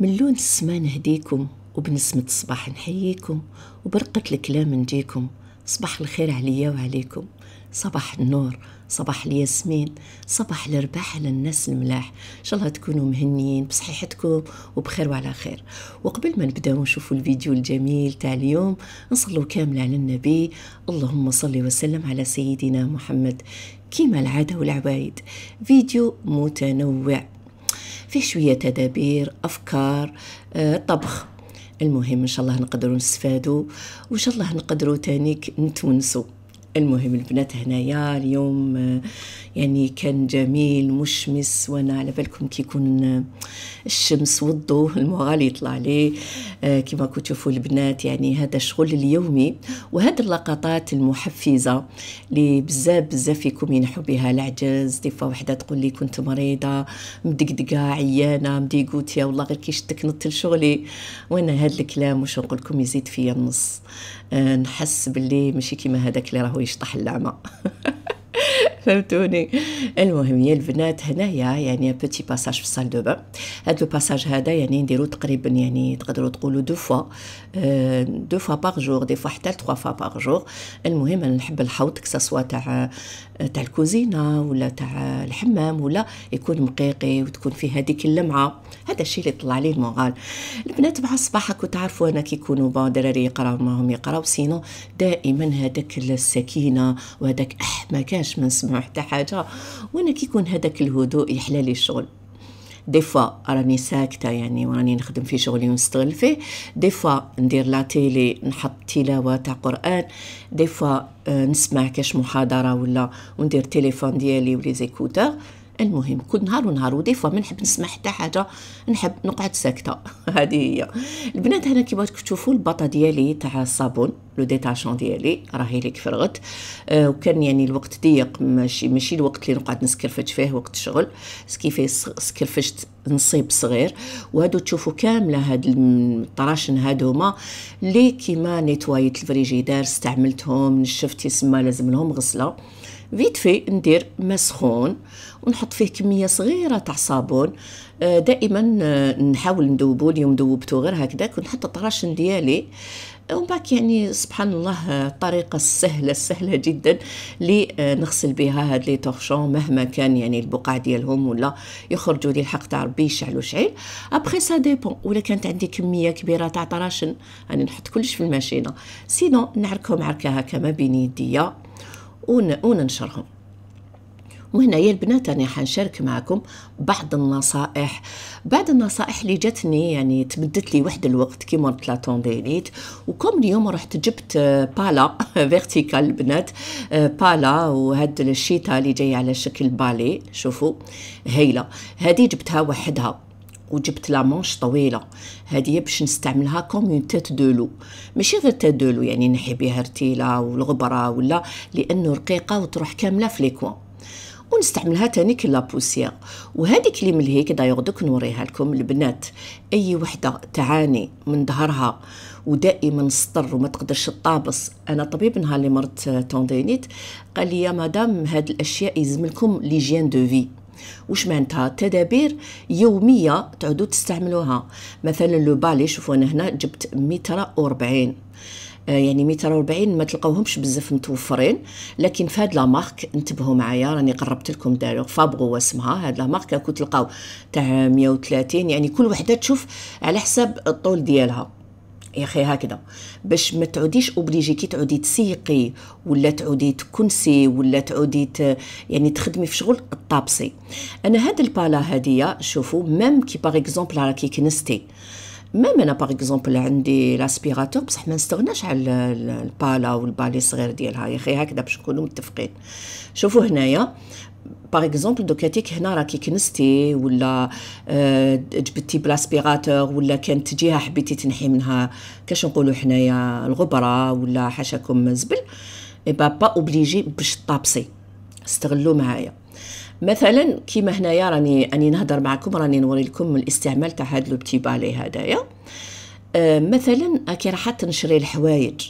من لون السما نهديكم وبنسمة الصباح نحييكم وبرقة الكلام نجيكم صباح الخير عليا وعليكم صباح النور صباح الياسمين صباح الرباح على الناس الملاح ان شاء الله تكونوا مهنيين بصحيحتكم وبخير وعلى خير وقبل ما نبداو نشوفوا الفيديو الجميل تاع اليوم نصلوا كامل على النبي اللهم صل وسلم على سيدنا محمد كيما العاده والعوايد فيديو متنوع فيه شويه تدابير افكار آه، طبخ المهم ان شاء الله نقدروا نستفادوا وان شاء الله نقدروا تانيك نتونسوا المهم البنات هنايا اليوم آه، يعني كان جميل مشمس وانا على بالكم كي يكون آه، الشمس والضوء المغالي يطلع لي آه، كما كنت تشوفوا البنات يعني هذا الشغل اليومي وهذه اللقطات المحفزه اللي بزاف بزاف فيكم ينحو بها العجز ديفا وحده تقول لي كنت مريضه مدقدقه عيانه مديقوت يا والله غير كي شتك نطل شغلي وانا هذا الكلام واش نقول لكم يزيد فيا النص نحس باللي ماشي كيما هذاك اللي راهو يشطح اللعمه فهمتوني المهم يا البنات هنايا يعني بوتي باساج في الصال دو بان هذا الباساج هذا يعني نديرو تقريبا يعني تقدروا تقولوا دو فوا دو فوا باغ جور دي فوا حتى تخوا فوا باغ جور المهم انا نحب الحوض كساسوا تاع تاع الكوزينه ولا تاع الحمام ولا يكون مقيقي وتكون فيه هذيك اللمعه هذا الشيء اللي طلع لي المغال البنات مع الصباح كو تعرفوا انا كي يكونوا بون دراري يقراو معاهم يقراو سينو دائما هذاك السكينه وهذاك ما كانش نسمعش ما نسمع حتى حاجه وانا كيكون هذاك الهدوء يحلى لي الشغل دي فوا راني ساكته يعني وراني نخدم في شغلي ونستغل فيه دي فوا ندير لا تيلي نحط تلاوه تاع قران دي فوا آه، نسمع كاش محاضره ولا وندير تليفون ديالي ولي زيكوتور المهم كل نهار ونهار ودي فوا ما نحب نسمع حتى حاجه نحب نقعد ساكته هذه هي البنات هنا كيما تشوفوا الباطا ديالي تاع الصابون لو ديتاشون ديالي راهي ليك فرغت آه وكان يعني الوقت ضيق ماشي ماشي الوقت اللي نقعد نسكرفج فيه وقت الشغل سكيفي سكرفجت نصيب صغير وهادو تشوفوا كامله هاد الطراشن هادوما اللي كيما نيتوايت الفريجيدار استعملتهم نشفت يسمى لازم لهم غسله فيت في ندير ما سخون ونحط فيه كميه صغيره تاع صابون آه، دائما آه، نحاول ندوبو اليوم دوبته غير هكذاك ونحط الطراشن ديالي آه، ومن بعد يعني سبحان الله الطريقة السهلة السهلة جدا اللي نغسل بها هاد لي تورشون مهما كان يعني البقع ديالهم ولا يخرجوا لي الحق تاع ربي يشعلوا شعيل ابخي سا ديبون ولا كانت عندي كمية كبيرة تاع طراشن راني يعني نحط كلش في الماشينة سينو نعركهم عركة هكا ما بين يديا وننشرهم وهنايا البنات انا حنشارك معكم بعض النصائح بعض النصائح اللي جاتني يعني تبدت لي واحد الوقت كيما قلت لا ديليت وكم اليوم رحت جبت آه، بالا فيرتيكال البنات آه، بالا وهاد الشيطه اللي جايه على شكل بالي شوفوا هايله هذه جبتها وحدها وجبت لا مونش طويله هذه باش نستعملها كوم اون تيت دو لو ماشي غير تيت دو لو يعني نحي بها رتيله والغبره ولا لانه رقيقه وتروح كامله في ليكوان ونستعملها تاني كلا بوسيير وهذيك اللي من هيك دايوغ دوك نوريها لكم البنات اي وحده تعاني من ظهرها ودائما سطر وما تقدرش تطابس انا طبيب نهار اللي مرت توندينيت قال لي يا مدام هاد الاشياء يزملكم لكم ليجيان دو في واش معناتها تدابير يوميه تعودوا تستعملوها مثلا لو بالي شوفوا انا هنا جبت متر و40 آه، يعني متر وربعين ما تلقاوهمش بزاف متوفرين لكن في هاد لا مارك انتبهوا معايا راني قربت لكم دالو فابغو واسمها هاد لا مارك راكو تلقاو تاع 130 يعني كل وحده تشوف على حساب الطول ديالها يا اخي هكذا باش ما تعوديش اوبليجي كي تعودي تسيقي ولا تعودي تكنسي ولا تعودي يعني تخدمي في شغل الطابسي انا هاد البالا هاديه شوفوا ميم كي باغ اكزومبل راكي كنستي ميم انا باغ اكزومبل عندي لاسبيراتور بصح ما نستغناش على البالا والبالي الصغير ديالها يا اخي هكذا باش نكونوا متفقين شوفوا هنايا باغ اكزومبل دوك هاتيك هنا راكي كنستي ولا جبتي بلاسبيراتور ولا كانت تجيها حبيتي تنحي منها كاش نقولوا حنايا الغبره ولا حاشاكم زبل اي با با اوبليجي باش طابسي استغلوا معايا مثلا كيما هنايا راني راني نهضر معكم راني نوري لكم الاستعمال تاع هاد لو بتي بالي هدايا مثلا كي راح تنشري الحوايج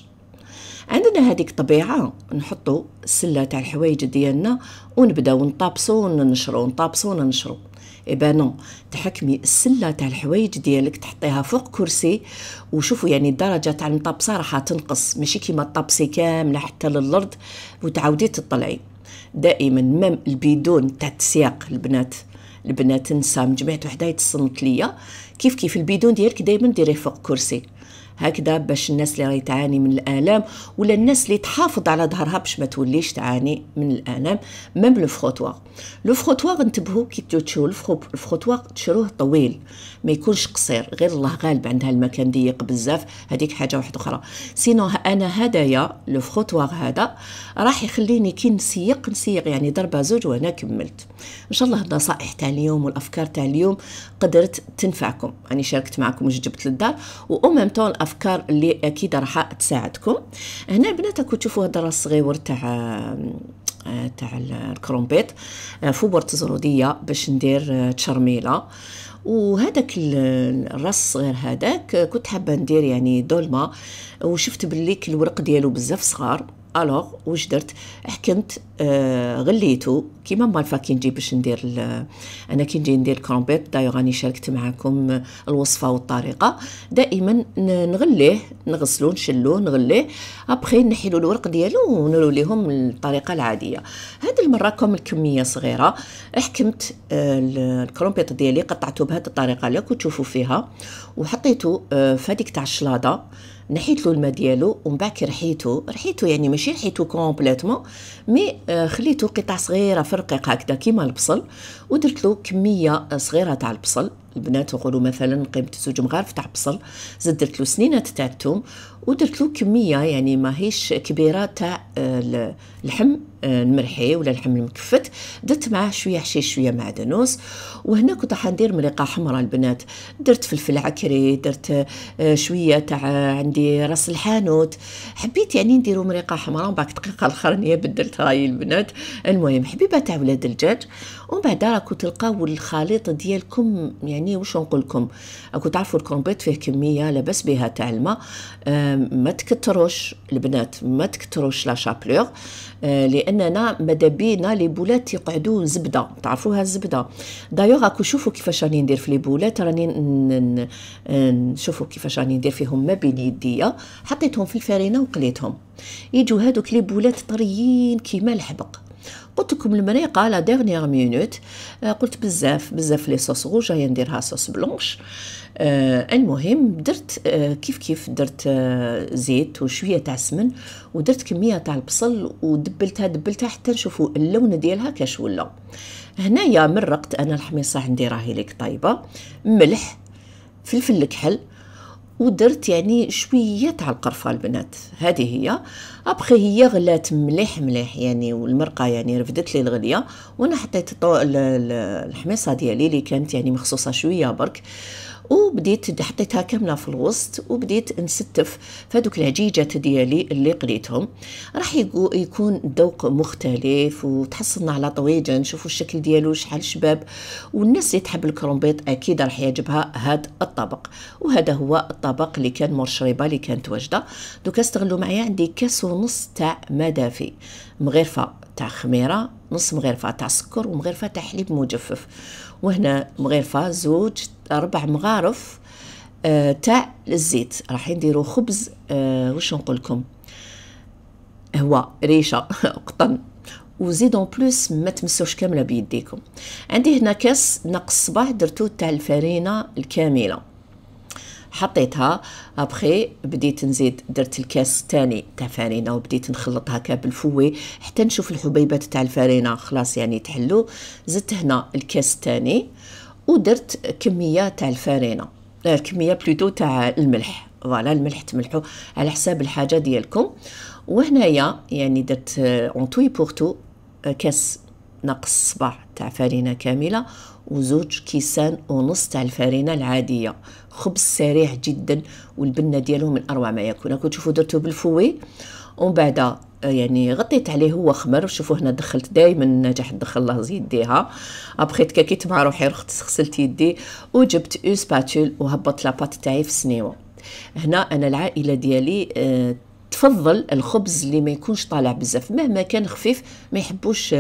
عندنا هذيك طبيعه نحطوا السله تاع الحوايج ديالنا ونبداو نطابسو وننشرو نطابسو وننشرو ايبا نو تحكمي السله تاع الحوايج ديالك تحطيها فوق كرسي وشوفوا يعني الدرجه تاع المطابسه راح تنقص ماشي كيما طابسي كامله حتى للارض وتعاودي تطلعي دائما مام البيدون تاع السياق البنات البنات نسام جمعت وحده يتصنت ليا كيف كيف البيدون ديالك دائما ديريه فوق كرسي هكذا باش الناس اللي راهي تعاني من الالام ولا الناس اللي تحافظ على ظهرها باش ما توليش تعاني من الالام ميم لو فروتوار لو فروتوار انتبهوا كي تشوفوا الفروتوار تشروه طويل ما يكونش قصير غير الله غالب عندها المكان ضيق بزاف هذيك حاجه واحده اخرى سينو انا هدايا لو فروتوار هذا راح يخليني كي نسيق نسيق يعني ضربه زوج وانا كملت ان شاء الله النصائح تاع اليوم والافكار تاع اليوم قدرت تنفعكم معكم راني شاركت معكم واش جبت للدار وأمام طون الافكار اللي اكيد راح تساعدكم هنا البنات راكم تشوفوا هاد الراس صغير تاع آه، تاع الكرومبيط آه، فوبر زروديه باش ندير آه، تشرميله وهذاك الراس الصغير هذاك كنت حابه ندير يعني دولمه وشفت بلي الورق ديالو بزاف صغار الوغ واش درت حكمت آه غليته كيما مالفا كي نجي باش ندير انا كي نجي ندير الكرومبيت دايوغ راني شاركت معاكم الوصفه والطريقه دائما نغليه نغسلو نشلو نغليه ابخي نحيلو الورق ديالو ونولو ليهم الطريقه العاديه هاد المره كوم الكميه صغيره حكمت آه، الكرومبيت ديالي قطعته بهاد الطريقه اللي كنتو فيها وحطيته آه، في هذيك تاع الشلاضه نحيت له الماء ديالو ومن بعد كي رحيتو يعني ماشي رحيتو كومبليتوم مي آه، خليته قطع صغيره في رقيق هكذا كيما البصل ودرت له كميه صغيره تاع البصل البنات نقولوا مثلا قيمة زوج مغارف تاع بصل زدت درت له سنينات تاع الثوم ودرت له كمية يعني ماهيش كبيرة تاع اللحم آه، المرحي آه، ولا اللحم المكفت درت معاه شوية حشيش شوية معدنوس وهنا كنت راح ندير مريقة حمراء البنات درت فلفل عكري درت آه، شوية تاع عندي راس الحانوت حبيت يعني نديرو مريقة حمراء ومن بعد دقيقة الخرنية بدلت راي البنات المهم حبيبة تاع ولاد الدجاج ومن بعد راكو تلقاو الخليط ديالكم يعني واش نقول لكم راكو تعرفوا الكومبيت فيه كميه لاباس بها تاع الماء ما تكتروش البنات ما تكتروش لا شابلور آه، لاننا مدبينا لي بولات يقعدوا زبده تعرفوها الزبده دايوغ راكو شوفوا كيفاش راني ندير في لي بولات راني نشوفوا كيفاش راني ندير فيهم ما بين يديا آه، حطيتهم في الفرينه وقليتهم يجوا هادوك لي بولات طريين كيما الحبق قلت لكم المريقه لا ديرنيير مينوت آه، قلت بزاف بزاف لي صوص غوج نديرها صوص بلونش آه المهم درت آه كيف كيف درت آه زيت وشويه تاع سمن ودرت كميه تاع البصل ودبلتها دبلتها حتى نشوفوا اللون ديالها كاش ولا هنايا مرقت انا الحميصه عندي راهي ليك طايبه ملح فلفل الكحل ودرت يعني شويه تاع القرفه البنات هذه هي ابخي هي غلات مليح مليح يعني والمرقه يعني رفدت لي الغليه وانا حطيت الحميصه ديالي اللي كانت يعني مخصوصه شويه برك وبديت حطيتها كامله في الوسط وبديت نستف فهذوك العجيجات ديالي اللي قليتهم راح يكون الذوق مختلف وتحصلنا على طويجه نشوفوا الشكل ديالو شحال شباب والناس اللي تحب الكرومبيط اكيد راح يعجبها هذا الطبق وهذا هو الطبق اللي كان مرشربه اللي كانت واجده دوكا استغلوا معايا عندي كاس ونص تاع مدافي مغرفه تاع خميره نص مغرفه تاع سكر ومغرفه تاع حليب مجفف وهنا مغرفه زوج أربع مغارف آه، تاع الزيت راح نديرو خبز آه، واش واش نقولكم هو ريشه قطن وزيد اون بلوس ما تمسوش كامله بيديكم عندي هنا كاس نقص صباح درتو تاع الفرينه الكامله حطيتها ابخي بديت نزيد درت الكاس الثاني تاع فرينه وبديت نخلط هكا بالفوي حتى نشوف الحبيبات تاع الفرينه خلاص يعني تحلو زدت هنا الكاس الثاني آه ودرت كميه تاع الفرينه آه، كميه بلوتو تاع الملح فوالا الملح تملحو على حساب الحاجه ديالكم وهنايا يعني درت اون توي بورتو كاس ناقص صباع تاع فرينه كامله وزوج كيسان ونص تاع الفرينه العاديه خبز سريع جدا والبنه ديالو من اروع ما يكون راكم تشوفوا درتو بالفوي ومن بعد يعني غطيت عليه هو خمر وشوفوا هنا دخلت دائما النجاح دخل الله يديها ابخي كاكيت مع روحي رحت غسلت يدي وجبت او سباتول وهبطت لاباط تاعي في سنيوه هنا انا العائله ديالي آه تفضل الخبز اللي ما يكونش طالع بزاف مهما كان خفيف ما يحبوش euh,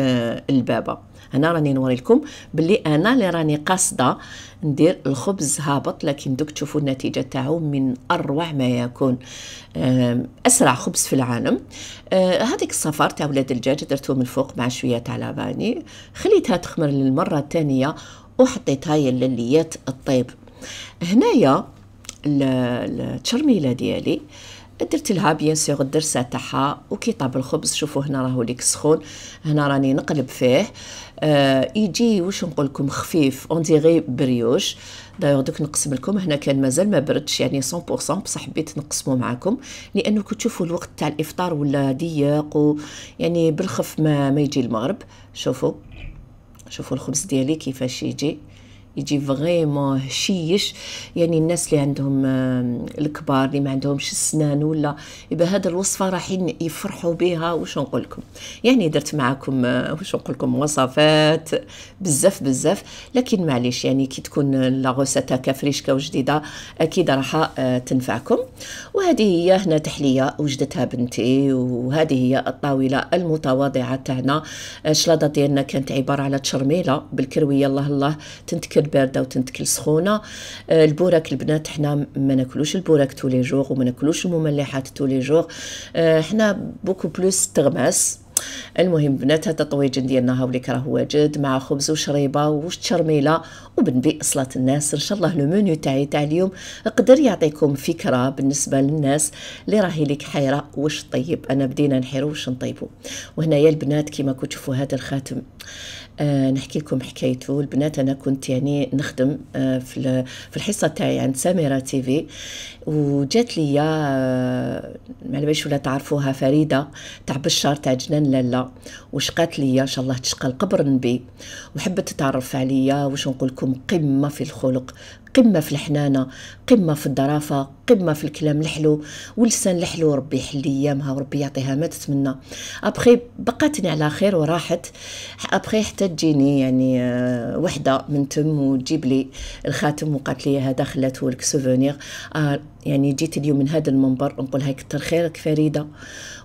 البابا هنا راني نوريلكم بلي انا اللي راني قاصده ندير الخبز هابط لكن دوك تشوفوا النتيجه تاعو من اروع ما يكون اسرع خبز في العالم آه، هذيك الصفار تاع ولاد الدجاج درتو من الفوق مع شويه تاع لافاني خليتها تخمر للمره الثانيه وحطيتها هي الليات الطيب هنايا التشرميله ديالي آه درت لها بيان سيغ الدرسه تاعها وكي طاب الخبز شوفوا هنا راهو ليك سخون هنا راني نقلب فيه آه يجي واش نقول لكم خفيف اون ديغي بريوش دايوغ دوك نقسم لكم هنا كان مازال ما بردش يعني 100% بصح حبيت نقسمه معاكم لانه كي تشوفوا الوقت تاع الافطار ولا ضيق يعني بالخف ما, ما يجي المغرب شوفوا شوفوا الخبز ديالي كيفاش يجي يجي فغيمون هشيش يعني الناس اللي عندهم الكبار اللي ما عندهمش السنان ولا يبقى هذا الوصفه رايحين يفرحوا بها واش نقول لكم يعني درت معكم آه، واش نقول لكم وصفات بزاف بزاف لكن معليش يعني كي تكون لا غوسيت هكا فريشكه وجديده اكيد راح آه، تنفعكم وهذه هي هنا تحليه وجدتها بنتي وهذه هي الطاوله المتواضعه تاعنا آه، الشلاضه ديالنا كانت عباره على تشرميله بالكرويه الله الله تنتكر باردة وتنتكل سخونة آه، البوراك البنات حنا ما ناكلوش البوراك تولي جوغ وما ناكلوش المملحات تولي جوغ آه، حنا بوكو بلوس تغماس المهم بناتها هذا الطويجن ديالنا هاوليك راه واجد مع خبز وشريبه وشرميله وبنبي صلاه الناس ان شاء الله لو منيو تاعي تاع اليوم يقدر يعطيكم فكره بالنسبه للناس اللي راهي ليك حيره واش طيب انا بدينا نحيرو واش نطيبو وهنايا البنات كيما كنت تشوفوا هذا الخاتم آه نحكي لكم حكايته البنات انا كنت يعني نخدم آه في في الحصه تاعي عند سميره تي في وجات لي آه ما ولا تعرفوها فريده تاع بشار تاع جنان ولا لا ليا قالت ان شاء الله تشقى القبر النبي وحبت تتعرف عليا واش نقول لكم قمه في الخلق قمة في الحنانة قمة في الظرافة قمة في الكلام الحلو ولسان الحلو ربي يحلي ايامها وربي يعطيها ما تتمنى ابخي بقاتني على خير وراحت ابخي حتى تجيني يعني آه، وحده من تم وتجيب لي الخاتم وقالت لي هذا خلاته لك سوفونير آه يعني جيت اليوم من هذا المنبر نقول هاي كتر خيرك فريده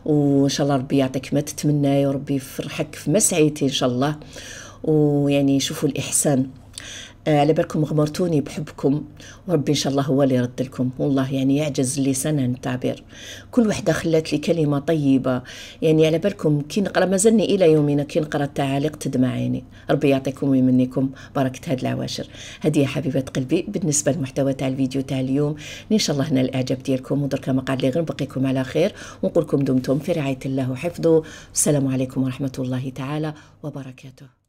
وان شاء الله ربي يعطيك ما تتمناي وربي يفرحك في مسعيتي ان شاء الله ويعني شوفوا الاحسان آه، على بالكم غمرتوني بحبكم وربي إن شاء الله هو اللي يرد لكم والله يعني يعجز لسان عن التعبير كل وحدة خلات لي كلمة طيبة يعني على بالكم كي نقرأ مازلني إلى يومنا كي نقرأ التعاليق تدمع عيني ربي يعطيكم ويمنيكم بركة هاد العواشر هذه يا حبيبة قلبي بالنسبة للمحتوى تاع الفيديو تاع اليوم إن شاء الله هنا الإعجاب ديالكم ودركا ما قال لي غير نبقيكم على خير ونقول لكم دمتم في رعاية الله وحفظه السلام عليكم ورحمة الله تعالى وبركاته